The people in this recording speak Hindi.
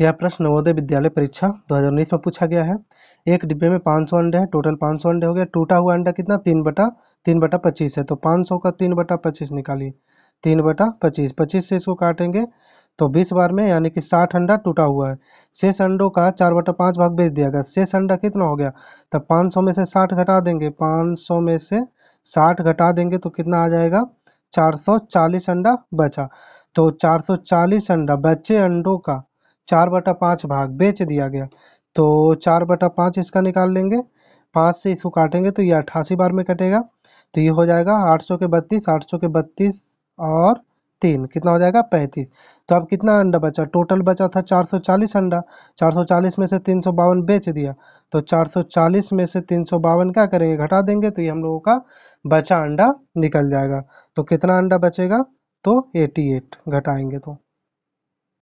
यह प्रश्न नवोदय विद्यालय परीक्षा 2019 में पूछा गया है एक डिब्बे में 500 अंडे हैं टोटल 500 अंडे हो गए टूटा हुआ अंडा कितना तीन बटा तीन बटा पच्चीस है तो 500 का तीन बटा पच्चीस निकालिए तीन बटा पच्चीस पच्चीस से इसको काटेंगे तो बीस बार में यानी कि साठ अंडा टूटा हुआ है शेष अंडों का चार बटा पाँच भाग बेच दिया गया शेष अंडा कितना हो गया तब पाँच सौ में से साठ घटा देंगे पाँच सौ में से साठ घटा देंगे तो कितना आ जाएगा चार सौ चालीस अंडा बचा तो चार सौ चालीस अंडा बचे अंडों का चार बटा पाँच भाग बेच दिया गया तो चार बटा पाँच इसका निकाल लेंगे पाँच से इसको काटेंगे तो ये अट्ठासी बार में कटेगा तो ये हो जाएगा आठ सौ के बत्तीस आठ सौ के बत्तीस और तीन कितना हो जाएगा पैंतीस तो अब कितना अंडा बचा टोटल बचा था चार सौ चालीस अंडा चार सौ चालीस में से तीन सौ बावन बेच दिया तो चार सौ चालीस में से तीन सौ बावन क्या करेंगे घटा देंगे तो ये हम लोगों का बचा अंडा निकल जाएगा तो कितना अंडा बचेगा तो एटी एट घटाएंगे तो